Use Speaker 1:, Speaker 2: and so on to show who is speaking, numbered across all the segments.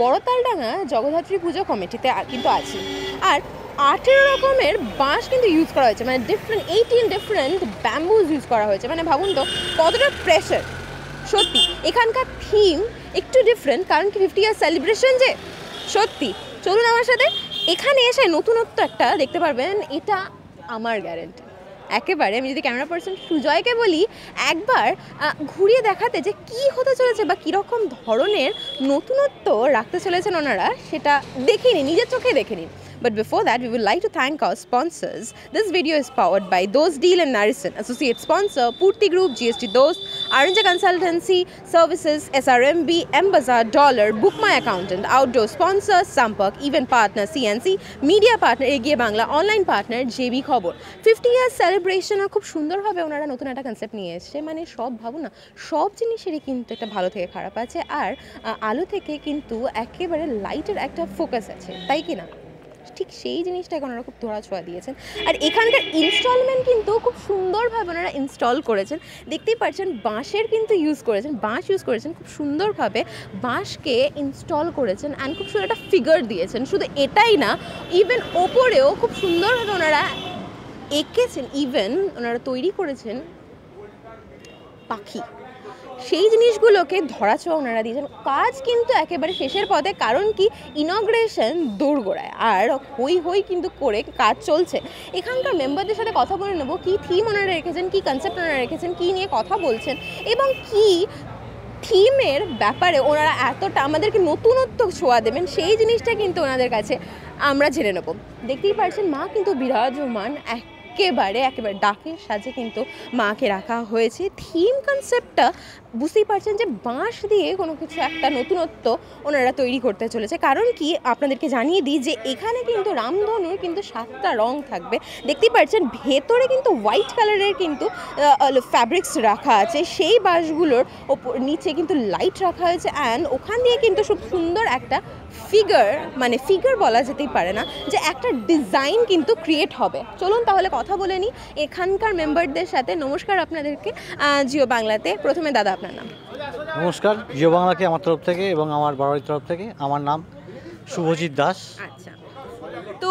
Speaker 1: বড়তালডাঙ্গা জগদ্ধাত্রী পুজো কমিটিতে কিন্তু আছে আর আঠেরো রকমের বাঁশ কিন্তু ইউজ করা হয়েছে মানে different eighteen different bamboos use করা হয়েছে মানে ভাবুন তো কতটা প্রেশার সত্যি এখানকার থিম একটু ডিফারেন্ট কারণ কি ফিফটি ইয়ার সেলিব্রেশন যে সত্যি চলুন আমার সাথে এখানে এসে নতুনত্ব একটা দেখতে পারবেন এটা আমার গ্যারেন্টি একেবারে আমি যদি ক্যামেরা পার্সন সুজয়কে বলি একবার ঘুরিয়ে দেখাতে যে কি হতে চলেছে বা কীরকম ধরনের নতুনত্ব রাখতে চলেছেন ওনারা সেটা দেখে নিন নিজের চোখে দেখে নিন But before that, we would like to thank our sponsors. This video is powered by Those Deal and Narison, associate sponsor, Purti Group, GST Dose, Aranja Consultancy Services, SRMB, Mbazaar, Dollar, Book My Accountant, outdoor sponsor, Sampak, event partner, CNC, media partner, AG Bangla, online partner, JB খবর fifty years সেলিব্রেশনও খুব সুন্দরভাবে ওনারা নতুন একটা concept নিয়ে এসছে মানে সব ভাবো না সব জিনিসেরই কিন্তু একটা ভালো থেকে খারাপ আছে আর আলো থেকে কিন্তু একেবারে লাইটের একটা ফোকাস আছে তাই কি না ঠিক সেই জিনিসটা এখন ওনারা খুব ধরাছোঁয়া দিয়েছেন আর এখানকার ইনস্টলমেন্ট কিন্তু খুব সুন্দরভাবে ওনারা ইনস্টল করেছেন দেখতেই পাচ্ছেন বাঁশের কিন্তু ইউজ করেছেন বাঁশ ইউজ করেছেন খুব সুন্দরভাবে বাঁশকে ইনস্টল করেছেন অ্যান্ড খুব সুন্দর একটা ফিগার দিয়েছেন শুধু এটাই না ইভেন ওপরেও খুব সুন্দরভাবে ওনারা এঁকেছেন ইভেন ওনারা তৈরি করেছেন পাখি সেই জিনিসগুলোকে ছোঁয়া ওনারা দিয়েছেন কাজ কিন্তু একেবারে শেষের পথে কারণ কি ইনগ্রেশন দোরগোড়ায় আর হই হই কিন্তু করে কাজ চলছে এখানকার মেম্বারদের সাথে কথা বলে নেবো কী থিম ওনারা রেখেছেন কী কনসেপ্ট ওনারা রেখেছেন কী নিয়ে কথা বলছেন এবং কি থিমের ব্যাপারে ওনারা এতটা আমাদেরকে নতুনত্ব ছোঁয়া দেবেন সেই জিনিসটা কিন্তু ওনাদের কাছে আমরা জেনে নেব দেখতেই পারছেন মা কিন্তু বিরাজমান এক একেবারে একেবারে ডাকের সাজে কিন্তু মাকে রাখা হয়েছে থিম কনসেপ্টটা বুঝতেই পারছেন যে বাঁশ দিয়ে কোনো কিছু একটা নতুনত্ব ওনারা তৈরি করতে চলেছে কারণ কি আপনাদেরকে জানিয়ে দিই যে এখানে কিন্তু রামধনুর কিন্তু সাতটা রং থাকবে দেখতেই পারছেন ভেতরে কিন্তু হোয়াইট কালারের কিন্তু ফ্যাব্রিক্স রাখা আছে সেই বাঁশগুলোর ওপর নিচে কিন্তু লাইট রাখা হয়েছে অ্যান্ড ওখান দিয়ে কিন্তু খুব সুন্দর একটা ফিগার মানে ফিগার বলা যেতেই পারে না যে একটা ডিজাইন কিন্তু ক্রিয়েট হবে চলুন তাহলে কথা বলে নিই এখানকার মেম্বারদের সাথে নমস্কার আপনাদেরকে জিও বাংলাতে প্রথমে দাদা আপনার নাম
Speaker 2: নমস্কার জিও বাংলাকে আমার তরফ থেকে এবং আমার বাড়ির তরফ থেকে আমার নাম শুভজিৎ দাস আচ্ছা
Speaker 1: তো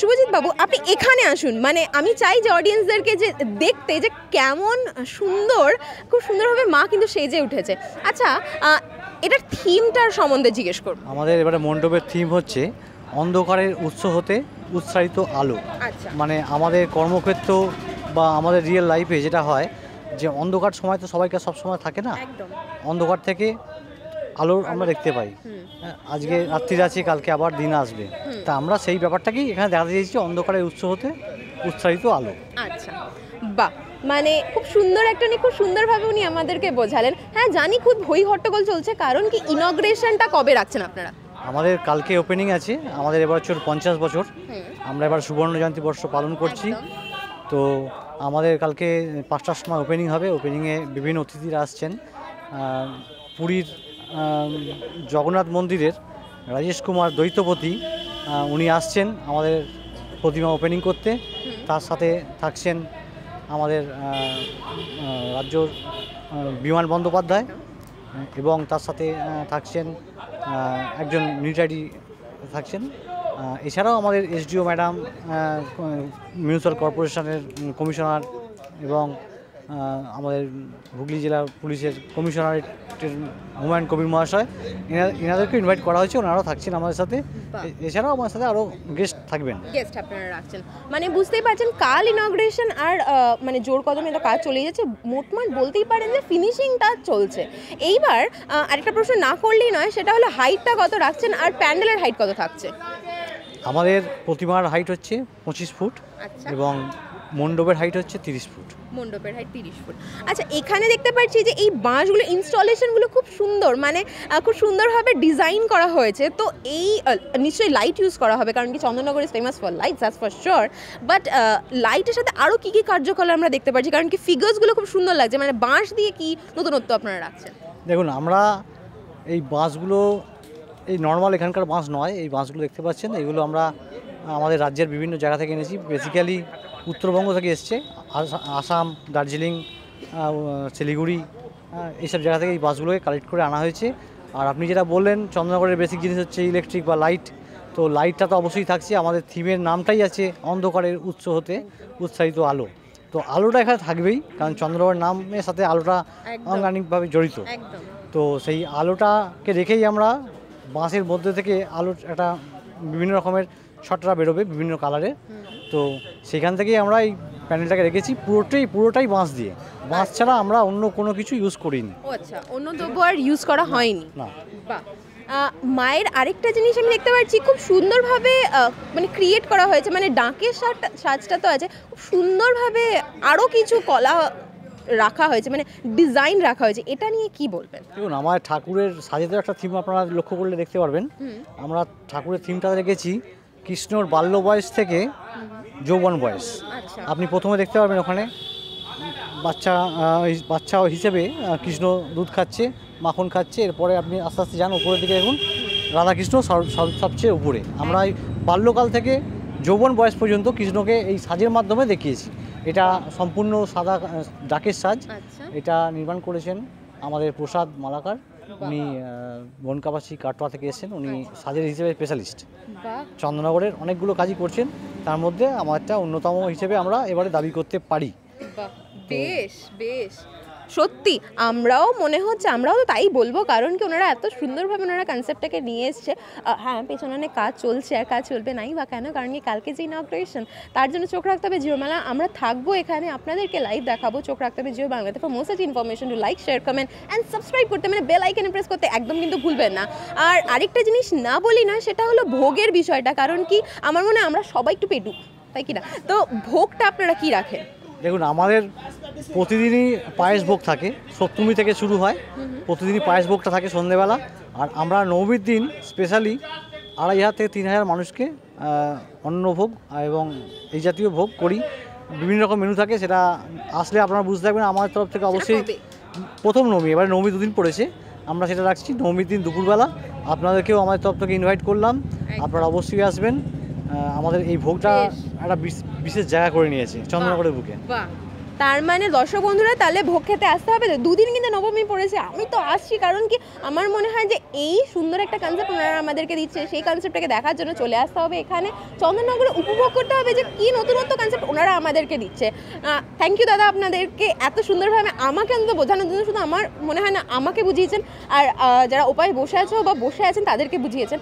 Speaker 1: শুভজিৎ বাবু আপনি এখানে আসুন মানে আমি চাই যে অডিয়েন্সদেরকে যে দেখতে যে কেমন সুন্দর খুব সুন্দরভাবে মা কিন্তু সেজে উঠেছে আচ্ছা এটার থিমটার সম্বন্ধে জিজ্ঞেস
Speaker 2: করব আমাদের এবারে মণ্ডপের থিম হচ্ছে অন্ধকারের উৎস হতে উৎসাহিত আলো আচ্ছা। মানে আমাদের কর্মক্ষেত্র বা আমাদের রিয়েল লাইফে যেটা হয় যে অন্ধকার সময় তো সবাইকে সবসময় থাকে না অন্ধকার থেকে আলোর আমরা দেখতে পাই আজকে রাত্রি আছে কালকে আবার দিন আসবে তা আমরা সেই ব্যাপারটাকেই এখানে দেখা দিয়েছি অন্ধকারের উৎস হতে উৎসাহিত আলো
Speaker 1: আচ্ছা বাহ মানে খুব সুন্দর একটা নিয়ে খুব সুন্দরভাবে উনি আমাদেরকে বোঝালেন হ্যাঁ জানি খুব ভই হট্টগোল চলছে কারণ কি ইনগ্রেশনটা কবে রাখছেন আপনারা
Speaker 2: আমাদের কালকে ওপেনিং আছে আমাদের এবছর পঞ্চাশ বছর আমরা এবার সুবর্ণ জয়ন্তী বর্ষ পালন করছি তো আমাদের কালকে পাঁচটার সময় ওপেনিং হবে ওপেনিংয়ে বিভিন্ন অতিথিরা আসছেন পুরীর জগন্নাথ মন্দিরের রাজেশ কুমার দ্বৈতপতি উনি আসছেন আমাদের প্রতিমা ওপেনিং করতে তার সাথে থাকছেন আমাদের রাজ্য বিমান বন্দ্যোপাধ্যায় এবং তার সাথে থাকছেন একজন মিলিটারি থাকছেন এছাড়াও আমাদের এসডিও ম্যাডাম মিউনিসিপ্যাল কর্পোরেশনের কমিশনার এবং আমাদের হুগলি জেলা পুলিশের কমিশনারেটের হুমায়ুন কবির মহাশয় এনাদেরকে ইনভাইট করা হয়েছে ওনারাও থাকছেন আমাদের সাথে এছাড়াও আমার সাথে আরও গেস্ট থাকবেন
Speaker 1: গেস্ট আপনারা রাখছেন মানে বুঝতেই পারছেন কাল ইনগ্রেশন আর মানে জোর কদমে এটা কাজ চলে যাচ্ছে মোটমাট বলতেই পারেন যে ফিনিশিংটা চলছে এইবার আরেকটা প্রশ্ন না করলেই নয় সেটা হলো হাইটটা কত রাখছেন আর প্যান্ডেলের হাইট কত থাকছে
Speaker 2: আমাদের প্রতিমার হাইট হচ্ছে পঁচিশ ফুট আচ্ছা। এবং মণ্ডপের হাইট হচ্ছে তিরিশ ফুট
Speaker 1: মণ্ডপের হাইট তিরিশ ফুট আচ্ছা এখানে দেখতে পাচ্ছি যে এই বাঁশগুলো ইনস্টলেশনগুলো খুব সুন্দর মানে খুব সুন্দরভাবে ডিজাইন করা হয়েছে তো এই নিশ্চয়ই লাইট ইউজ করা হবে কারণ কি Chandannagar is famous for light as for sure but লাইটের সাথে আরও কী কী কার্যকলাপ আমরা দেখতে পাচ্ছি কারণ কি ফিগার্সগুলো খুব সুন্দর লাগছে মানে বাঁশ দিয়ে কী নতুনত্ব আপনারা রাখছেন
Speaker 2: দেখুন আমরা এই বাঁশগুলো এই নর্মাল এখানকার বাঁশ নয় এই বাঁশগুলো দেখতে পাচ্ছেন এগুলো আমরা আমাদের রাজ্যের বিভিন্ন জায়গা থেকে এনেছি বেসিক্যালি উত্তরবঙ্গ থেকে এসছে আসাম দার্জিলিং শিলিগুড়ি এইসব জায়গা থেকে এই বাসগুলোকে কালেক্ট করে আনা হয়েছে আর আপনি যেটা বললেন চন্দ্রনগরের বেসিক জিনিস হচ্ছে ইলেকট্রিক বা লাইট তো লাইটটা তো অবশ্যই থাকছে আমাদের থিমের নামটাই আছে অন্ধকারের উৎস হতে উৎসাহিত আলো তো আলোটা এখানে থাকবেই কারণ চন্দ্রনগরের নামের সাথে আলোটা অঙ্গানিকভাবে জড়িত তো সেই আলোটাকে রেখেই আমরা বাঁশের মধ্যে থেকে আলুর একটা বিভিন্ন রকমের শটরা বেরোবে বিভিন্ন কালারে তো সেখান থেকেই আমরা এই প্যানেলটাকে রেখেছি পুরোটাই পুরোটাই বাঁশ দিয়ে বাঁশ ছাড়া আমরা অন্য কোনো কিছু ইউজ করিনি
Speaker 1: আচ্ছা অন্য দ্রব্য আর ইউজ করা হয়নি না মায়ের আরেকটা জিনিস আমি দেখতে পাচ্ছি খুব সুন্দরভাবে মানে ক্রিয়েট করা হয়েছে মানে ডাকের সাজটা তো আছে খুব সুন্দরভাবে আরও কিছু কলা রাখা হয়েছে মানে ডিজাইন রাখা হয়েছে এটা নিয়ে কি বলবেন
Speaker 2: দেখুন আমার ঠাকুরের তো একটা থিম আপনারা লক্ষ্য করলে দেখতে পারবেন আমরা ঠাকুরের থিমটা রেখেছি কৃষ্ণর বাল্য বয়স থেকে যৌবন বয়স আচ্ছা। আপনি প্রথমে দেখতে পারবেন ওখানে বাচ্চা বাচ্চা হিসেবে কৃষ্ণ দুধ খাচ্ছে মাখন খাচ্ছে এরপরে আপনি আস্তে আস্তে যান উপরের দিকে দেখুন রাধাকৃষ্ণ সবচেয়ে উপরে আমরা বাল্যকাল থেকে যৌবন বয়স পর্যন্ত কৃষ্ণকে এই সাজের মাধ্যমে দেখিয়েছি এটা সম্পূর্ণ সাদা ডাকের সাজ আচ্ছা। এটা নির্মাণ করেছেন আমাদের প্রসাদ মালাকার উনি বনকাবাসী কাটোয়া থেকে এসেছেন উনি সাজের হিসেবে স্পেশালিস্ট চন্দ্রনগরের অনেকগুলো কাজই করছেন তার মধ্যে আমারটা অন্যতম হিসেবে আমরা এবারে দাবি করতে পারি
Speaker 1: বেশ বেশ সত্যি আমরাও মনে হচ্ছে আমরাও তো তাই বলবো কারণ কি ওনারা এত সুন্দরভাবে ওনারা কনসেপ্টটাকে নিয়ে এসছে হ্যাঁ পেছনে অনেক কাজ চলছে আর কাজ চলবে নাই বা কেন কারণ কি কালকে যে ইনগ্রেশন তার জন্য চোখ রাখতে হবে জিও মেলা আমরা থাকবো এখানে আপনাদেরকে লাইভ দেখাবো চোখ রাখতে হবে জিও বাংলাতে for most information to like share comment and subscribe করতে মানে বেল আইকনে প্রেস করতে একদম কিন্তু ভুলবেন না আর আরেকটা জিনিস না বলি না সেটা হলো ভোগের বিষয়টা কারণ কি আমার মনে হয় আমরা সবাই একটু পেটুক তাই কি না তো ভোগটা আপনারা কি রাখেন
Speaker 2: দেখুন আমাদের প্রতিদিনই পায়েস ভোগ থাকে সপ্তমী থেকে শুরু হয় প্রতিদিনই পায়েস ভোগটা থাকে সন্ধেবেলা আর আমরা নবমীর দিন স্পেশালি আড়াই হাজার থেকে তিন হাজার মানুষকে অন্নভোগ এবং এই জাতীয় ভোগ করি বিভিন্ন রকম মেনু থাকে সেটা আসলে আপনারা বুঝতে পারবেন আমার তরফ থেকে অবশ্যই প্রথম নবমী এবারে নবমী দুদিন পড়েছে আমরা সেটা রাখছি নবমীর দিন দুপুরবেলা আপনাদেরকেও আমাদের তরফ থেকে ইনভাইট করলাম আপনারা অবশ্যই আসবেন আমাদের এই ভোগটা একটা বিশেষ জায়গা করে নিয়েছে চন্দ্রনগরের বুকে
Speaker 1: বাহ তার মানে দর্শক বন্ধুরা তাহলে ভোগ খেতে আসতে হবে তো দুদিন কিন্তু নবমী পড়েছে আমি তো আসছি কারণ কি আমার মনে হয় যে এই সুন্দর একটা কনসেপ্ট ওনারা আমাদেরকে দিচ্ছে সেই কনসেপ্টটাকে দেখার জন্য চলে আসতে হবে এখানে চন্দননগরে উপভোগ করতে হবে যে কী নতুনত্ব কনসেপ্ট ওনারা আমাদেরকে দিচ্ছে থ্যাংক ইউ দাদা আপনাদেরকে এত সুন্দরভাবে আমাকে অন্তত বোঝানোর জন্য শুধু আমার মনে হয় না আমাকে বুঝিয়েছেন আর যারা উপায় বসে আছো বা বসে আছেন তাদেরকে বুঝিয়েছেন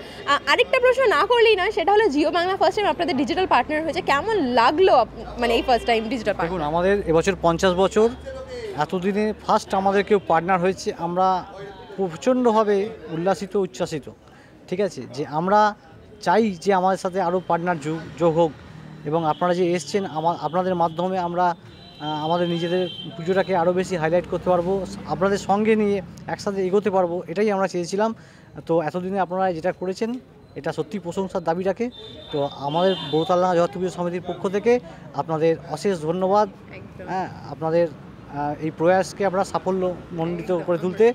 Speaker 1: আরেকটা প্রশ্ন না করলেই নয় সেটা হলো জিও বাংলা ফার্স্ট টাইম আপনাদের ডিজিটাল পার্টনার হয়েছে কেমন লাগলো মানে এই ফার্স্ট টাইম ডিজিটাল
Speaker 2: পার্টনার আমাদের বছর পঞ্চাশ বছর এতদিনে ফার্স্ট আমাদের কেউ পার্টনার হয়েছে আমরা প্রচণ্ডভাবে উল্লাসিত উচ্ছ্বাসিত ঠিক আছে যে আমরা চাই যে আমাদের সাথে আরও পার্টনার যোগ হোক এবং আপনারা যে এসছেন আপনাদের মাধ্যমে আমরা আমাদের নিজেদের পুজোটাকে আরও বেশি হাইলাইট করতে পারবো আপনাদের সঙ্গে নিয়ে একসাথে এগোতে পারবো এটাই আমরা চেয়েছিলাম তো এতদিনে আপনারা যেটা করেছেন এটা সত্যি প্রশংসার দাবি রাখে তো আমাদের বৌতাল্লা জগত সমিতির পক্ষ থেকে আপনাদের অশেষ ধন্যবাদ হ্যাঁ আপনাদের এই প্রয়াসকে আমরা সাফল্য মণ্ডিত করে তুলতে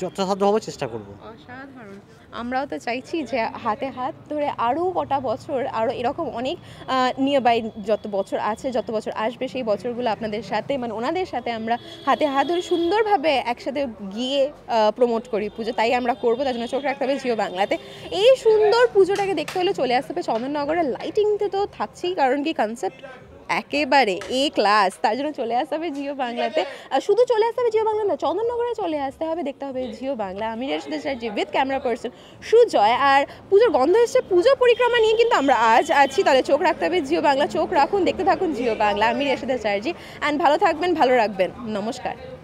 Speaker 2: যথাসাধ্যভাবে চেষ্টা করব
Speaker 1: অসাধারণ আমরাও তো চাইছি যে হাতে হাত ধরে আরও কটা বছর আরও এরকম অনেক নিয়ারবাই যত বছর আছে যত বছর আসবে সেই বছরগুলো আপনাদের সাথে মানে ওনাদের সাথে আমরা হাতে হাত ধরে সুন্দরভাবে একসাথে গিয়ে প্রমোট করি পুজো তাই আমরা করবো তার জন্য চোখ রাখতে হবে জিও বাংলাতে এই সুন্দর পুজোটাকে দেখতে হলে চলে আসতে হবে চন্দননগরের লাইটিংতে তো থাকছেই কারণ কি কনসেপ্ট একেবারে এ ক্লাস তার জন্য চলে আসতে হবে জিও বাংলাতে শুধু চলে আসতে হবে জিও বাংলা না চন্দননগরে চলে আসতে হবে দেখতে হবে জিও বাংলা আমি Rashida Chatterjee with camera person Sujoy আর পুজোর গন্ধ এসছে পুজো পরিক্রমা নিয়ে কিন্তু আমরা আজ আছি তাহলে চোখ রাখতে হবে জিও বাংলা চোখ রাখুন দেখতে থাকুন জিও বাংলা আমি রাশিদা চ্যাটার্জি অ্যান্ড ভালো থাকবেন ভালো রাখবেন নমস্কার